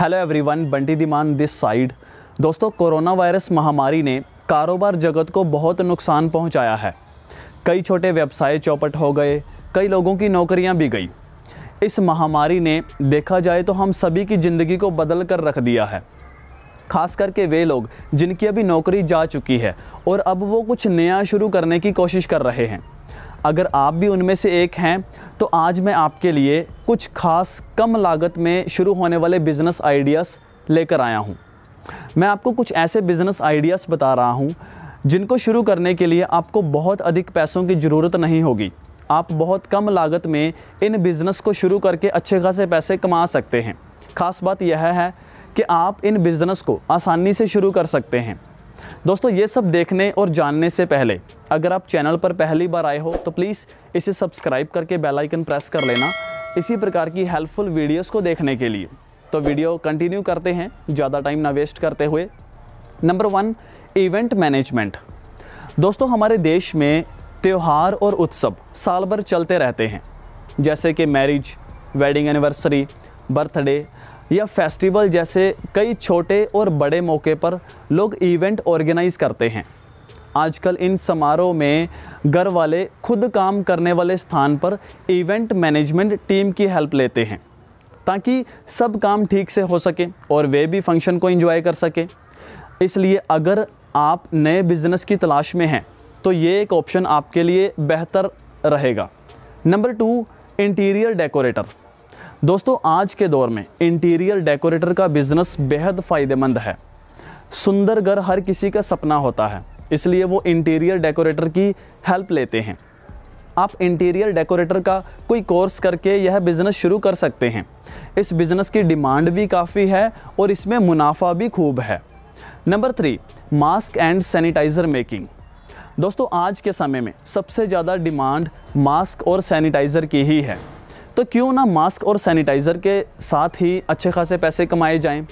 hello everyone Bunty दीमान this side दोस्तों corona virus महामारी ने कारोबार जगत को बहुत नुकसान पहुंचाया है कई छोटे व्यवसाय चौपट हो गए कई लोगों की नौकरियां भी गई इस महामारी ने देखा जाए तो हम सभी की ज़िंदगी को बदल कर रख दिया है खास करके वे लोग जिनकी अभी नौकरी जा चुकी है और अब वो कुछ नया शुरू करने की कोशिश कर रहे हैं अगर आप भी उनमें से एक हैं तो आज मैं आपके लिए कुछ खास कम लागत में शुरू होने वाले बिज़नेस आइडियाज़ लेकर आया हूँ मैं आपको कुछ ऐसे बिज़नेस आइडियाज़ बता रहा हूँ जिनको शुरू करने के लिए आपको बहुत अधिक पैसों की ज़रूरत नहीं होगी आप बहुत कम लागत में इन बिज़नेस को शुरू करके अच्छे खासे पैसे कमा सकते हैं ख़ास बात यह है कि आप इन बिज़नेस को आसानी से शुरू कर सकते हैं दोस्तों ये सब देखने और जानने से पहले अगर आप चैनल पर पहली बार आए हो तो प्लीज़ इसे सब्सक्राइब करके बेल आइकन प्रेस कर लेना इसी प्रकार की हेल्पफुल वीडियोस को देखने के लिए तो वीडियो कंटिन्यू करते हैं ज़्यादा टाइम ना वेस्ट करते हुए नंबर वन इवेंट मैनेजमेंट दोस्तों हमारे देश में त्यौहार और उत्सव साल भर चलते रहते हैं जैसे कि मैरिज वेडिंग एनिवर्सरी बर्थडे या फेस्टिवल जैसे कई छोटे और बड़े मौके पर लोग इवेंट ऑर्गेनाइज करते हैं आजकल इन समारोह में घर वाले खुद काम करने वाले स्थान पर इवेंट मैनेजमेंट टीम की हेल्प लेते हैं ताकि सब काम ठीक से हो सके और वे भी फंक्शन को एंजॉय कर सके इसलिए अगर आप नए बिजनेस की तलाश में हैं तो ये एक ऑप्शन आपके लिए बेहतर रहेगा नंबर टू इंटीरियर डेकोरेटर दोस्तों आज के दौर में इंटीरियर डेकोरेटर का बिज़नेस बेहद फ़ायदेमंद है सुंदर घर हर किसी का सपना होता है इसलिए वो इंटीरियर डेकोरेटर की हेल्प लेते हैं आप इंटीरियर डेकोरेटर का कोई कोर्स करके यह बिज़नेस शुरू कर सकते हैं इस बिज़नेस की डिमांड भी काफ़ी है और इसमें मुनाफा भी खूब है number three mask and sanitiser making दोस्तों आज के समय में सबसे ज़्यादा डिमांड मास्क और सैनिटाइज़र की ही है तो क्यों ना मास्क और सैनिटाइज़र के साथ ही अच्छे खासे पैसे कमाए जाएं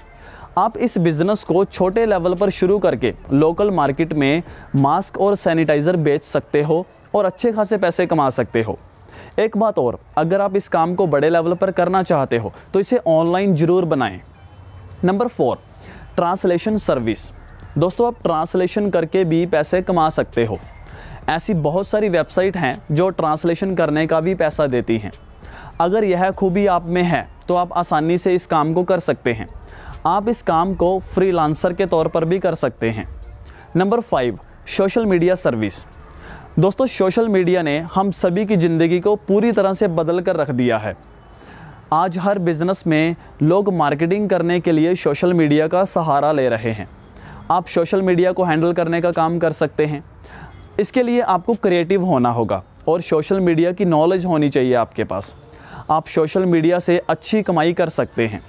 आप इस बिज़नेस को छोटे लेवल पर शुरू करके लोकल मार्केट में मास्क और सैनिटाइज़र बेच सकते हो और अच्छे खासे पैसे कमा सकते हो एक बात और अगर आप इस काम को बड़े लेवल पर करना चाहते हो तो इसे ऑनलाइन ज़रूर बनाएं नंबर फोर ट्रांसलेशन सर्विस दोस्तों आप ट्रांसलेशन करके भी पैसे कमा सकते हो ऐसी बहुत सारी वेबसाइट हैं जो ट्रांसलेशन करने का भी पैसा देती हैं अगर यह खूबी आप में है तो आप आसानी से इस काम को कर सकते हैं आप इस काम को फ्रीलांसर के तौर पर भी कर सकते हैं number five social media service दोस्तों सोशल मीडिया ने हम सभी की ज़िंदगी को पूरी तरह से बदल कर रख दिया है आज हर बिज़नेस में लोग मार्केटिंग करने के लिए सोशल मीडिया का सहारा ले रहे हैं आप सोशल मीडिया को हैंडल करने का काम कर सकते हैं इसके लिए आपको क्रिएटिव होना होगा और सोशल मीडिया की नॉलेज होनी चाहिए आपके पास आप सोशल मीडिया से अच्छी कमाई कर सकते हैं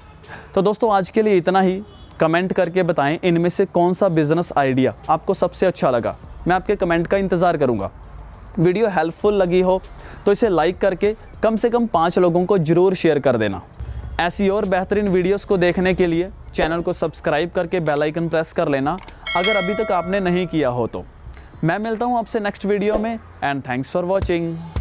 तो दोस्तों आज के लिए इतना ही कमेंट करके बताएं इनमें से कौन सा बिज़नेस आइडिया आपको सबसे अच्छा लगा मैं आपके कमेंट का इंतज़ार करूँगा वीडियो हेल्पफुल लगी हो तो इसे लाइक करके कम से कम पाँच लोगों को ज़रूर शेयर कर देना ऐसी और बेहतरीन वीडियोस को देखने के लिए चैनल को सब्सक्राइब करके बेल आइकन प्रेस कर लेना अगर अभी तक आपने नहीं किया हो तो मैं मिलता हूँ आपसे नेक्स्ट वीडियो में एंड थैंक्स फॉर वॉचिंग